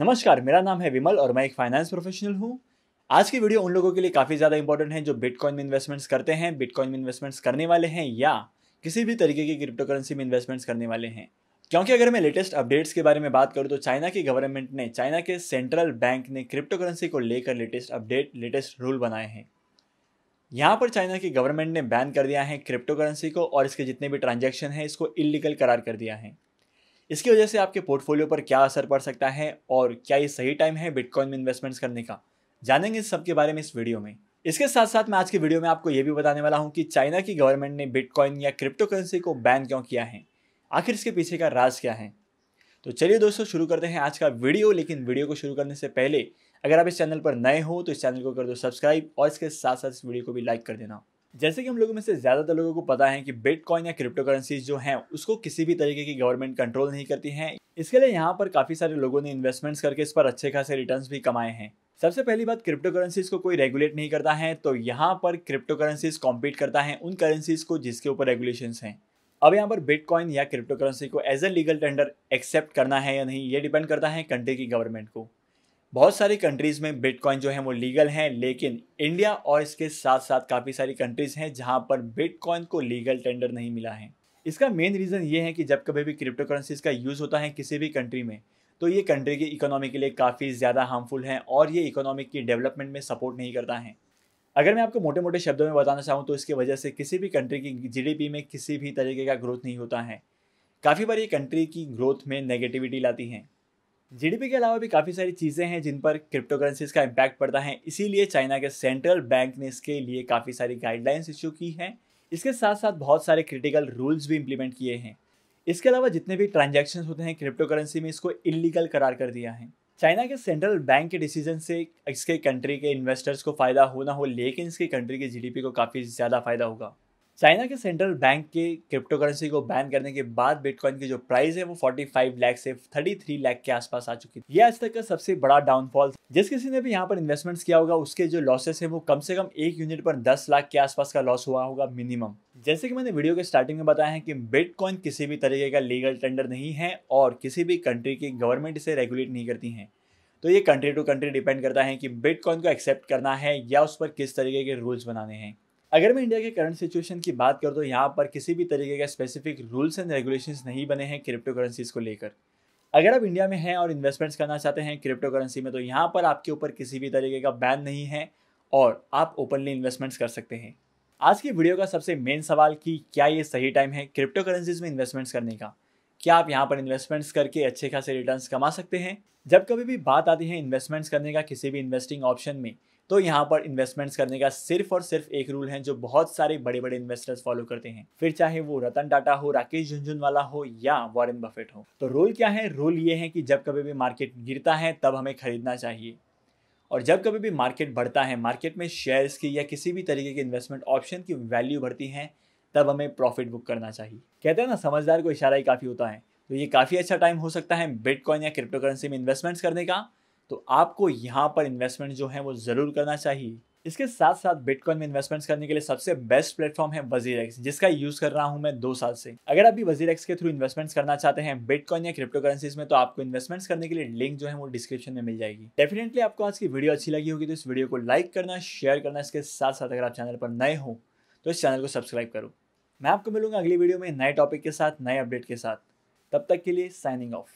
नमस्कार मेरा नाम है विमल और मैं एक फाइनेंस प्रोफेशनल हूँ आज की वीडियो उन लोगों के लिए काफ़ी ज़्यादा इंपॉर्टेंट है जो बिटकॉइन में इन्वेस्टमेंट्स करते हैं बिटकॉइन में इन्वेस्टमेंट्स करने वाले हैं या किसी भी तरीके की क्रिप्टो करेंसी में इन्वेस्टमेंट्स करने वाले हैं क्योंकि अगर मैं लेटेस्ट अपडेट्स के बारे में बात करूँ तो चाइना की गवर्नमेंट ने चाइना के सेंट्रल बैंक ने क्रिप्टो करेंसी को लेकर लेटेस्ट अपडेट लेटेस्ट रूल बनाए हैं यहाँ पर चाइना की गवर्नमेंट ने बैन कर दिया है क्रिप्टो करेंसी को और इसके जितने भी ट्रांजेक्शन हैं इसको इलीगल करार कर दिया है इसकी वजह से आपके पोर्टफोलियो पर क्या असर पड़ सकता है और क्या ये सही टाइम है बिटकॉइन में इन्वेस्टमेंट्स करने का जानेंगे इस सब के बारे में इस वीडियो में इसके साथ साथ मैं आज के वीडियो में आपको ये भी बताने वाला हूँ कि चाइना की गवर्नमेंट ने बिटकॉइन या क्रिप्टो करेंसी को बैन क्यों किया है आखिर इसके पीछे का राज क्या है तो चलिए दोस्तों शुरू करते हैं आज का वीडियो लेकिन वीडियो को शुरू करने से पहले अगर आप इस चैनल पर नए हो तो इस चैनल को कर दो सब्सक्राइब और इसके साथ साथ इस वीडियो को भी लाइक कर देना जैसे कि हम लोगों में से ज़्यादातर लोगों को पता है कि बिटकॉइन या क्रिप्टो करेंसीज जो हैं उसको किसी भी तरीके की गवर्नमेंट कंट्रोल नहीं करती है इसके लिए यहाँ पर काफ़ी सारे लोगों ने इन्वेस्टमेंट्स करके इस पर अच्छे खासे रिटर्न भी कमाए हैं सबसे पहली बात क्रिप्टो करेंसीज को कोई रेगुलेट नहीं करता है तो यहाँ पर क्रिप्टो करेंसीज कॉम्पीट करता है उन करेंसीज को जिसके ऊपर रेगुलेशन हैं अब यहाँ पर बिटकॉइन या क्रिप्टो करेंसी को as a legal tender accept करना है या नहीं ये डिपेंड करता है कंट्री की गवर्नमेंट को बहुत सारी कंट्रीज़ में बिटकॉइन जो है वो लीगल हैं लेकिन इंडिया और इसके साथ साथ काफ़ी सारी कंट्रीज़ हैं जहाँ पर बिटकॉइन को लीगल टेंडर नहीं मिला है इसका मेन रीज़न ये है कि जब कभी भी क्रिप्टो करेंसीज का यूज़ होता है किसी भी कंट्री में तो ये कंट्री की इकोनॉमी के लिए काफ़ी ज़्यादा हार्मफुल है और ये इकोनॉमिक की डेवलपमेंट में सपोर्ट नहीं करता है अगर मैं आपको मोटे मोटे शब्दों में बताना चाहूँ तो इसकी वजह से किसी भी कंट्री की जीडीपी में किसी भी तरीके का ग्रोथ नहीं होता है काफ़ी बार ये कंट्री की ग्रोथ में नेगेटिविटी लाती हैं जीडीपी के अलावा भी काफ़ी सारी चीज़ें हैं जिन पर क्रिप्टो करेंसीज का इम्पैक्ट पड़ता है इसीलिए चाइना के सेंट्रल बैंक ने इसके लिए काफ़ी सारी गाइडलाइंस इशू की हैं इसके साथ साथ बहुत सारे क्रिटिकल रूल्स भी इम्प्लीमेंट किए हैं इसके अलावा जितने भी ट्रांजेक्शन होते हैं क्रिप्टो करेंसी में इसको इलीगल करार कर दिया है चाइना के सेंट्रल बैंक के डिसीजन से इसके कंट्री के इन्वेस्टर्स को फ़ायदा होना हो लेकिन इसकी कंट्री की जीडीपी को काफ़ी ज़्यादा फ़ायदा होगा चाइना के सेंट्रल बैंक के क्रिप्टो करेंसी को बैन करने के बाद बिटकॉइन की जो प्राइस है वो 45 लाख से 33 लाख के आसपास आ चुकी थी ये आज तक का सबसे बड़ा डाउनफॉल जिस किसी ने भी यहाँ पर इन्वेस्टमेंट्स किया होगा उसके जो लॉसेस है वो कम से कम एक यूनिट पर 10 लाख के आसपास का लॉस हुआ होगा मिनिमम जैसे कि मैंने वीडियो के स्टार्टिंग में बताया है कि बिटकॉइन किसी भी तरीके का लीगल टेंडर नहीं है और किसी भी कंट्री की गवर्नमेंट इसे रेगुलेट नहीं करती है तो ये कंट्री टू कंट्री डिपेंड करता है कि बिटकॉइन को एक्सेप्ट करना है या उस पर किस तरीके के रूल्स बनाने हैं अगर मैं इंडिया के करंट सिचुएशन की बात करूँ तो यहाँ पर किसी भी तरीके का स्पेसिफिक रूल्स एंड रेगुलेशंस नहीं बने हैं क्रिप्टो करेंसीज को लेकर अगर आप इंडिया में हैं और इन्वेस्टमेंट्स करना चाहते हैं क्रिप्टो करेंसी में तो यहाँ पर आपके ऊपर किसी भी तरीके का बैन नहीं है और आप ओपनली इन्वेस्टमेंट्स कर सकते हैं आज की वीडियो का सबसे मेन सवाल कि क्या ये सही टाइम है क्रिप्टो करेंसीज में इन्वेस्टमेंट्स करने का क्या आप यहाँ पर इन्वेस्टमेंट्स करके अच्छे खासे रिटर्न कमा सकते हैं जब कभी भी बात आती है इन्वेस्टमेंट्स करने का किसी भी इन्वेस्टिंग ऑप्शन में तो यहाँ पर इन्वेस्टमेंट्स करने का सिर्फ और सिर्फ एक रूल है जो बहुत सारे बड़े बड़े इन्वेस्टर्स फॉलो करते हैं फिर चाहे वो रतन टाटा हो राकेश झुंझुनवाला हो या वॉरेन बफेट हो तो रूल क्या है रूल ये है कि जब कभी भी मार्केट गिरता है तब हमें खरीदना चाहिए और जब कभी भी मार्केट बढ़ता है मार्केट में शेयर्स की या किसी भी तरीके के इन्वेस्टमेंट ऑप्शन की वैल्यू बढ़ती है तब हमें प्रॉफिट बुक करना चाहिए कहते हैं ना समझदार को इशारा ही काफ़ी होता है तो ये काफ़ी अच्छा टाइम हो सकता है बिटकॉइन या क्रिप्टोकरेंसी में इन्वेस्टमेंट्स करने का तो आपको यहाँ पर इन्वेस्टमेंट जो है वो ज़रूर करना चाहिए इसके साथ साथ बिटकॉइन में इन्वेस्टमेंट्स करने के लिए सबसे बेस्ट प्लेटफॉर्म है वजीर एक्स जिसका यूज कर रहा हूं मैं दो साल से अगर आप भी वजीर एक्स के थ्रू इन्वेस्टमेंट्स करना चाहते हैं बिटकॉइन या क्रिप्टो करेंसीज में तो आपको इन्वेस्टमेंट्स करने के लिए लिंक जो है वो डिस्क्रिप्शन में मिल जाएगी डेफिनेटली आपको आज की वीडियो अच्छी लगी होगी तो इस वीडियो को लाइक करना शेयर करना इसके साथ साथ अगर आप चैनल पर नए हो तो इस चैनल को सब्सक्राइब करो मैं आपको मिलूंगा अगली वीडियो में नए टॉपिक के साथ नए अपडेट के साथ तब तक के लिए साइनिंग ऑफ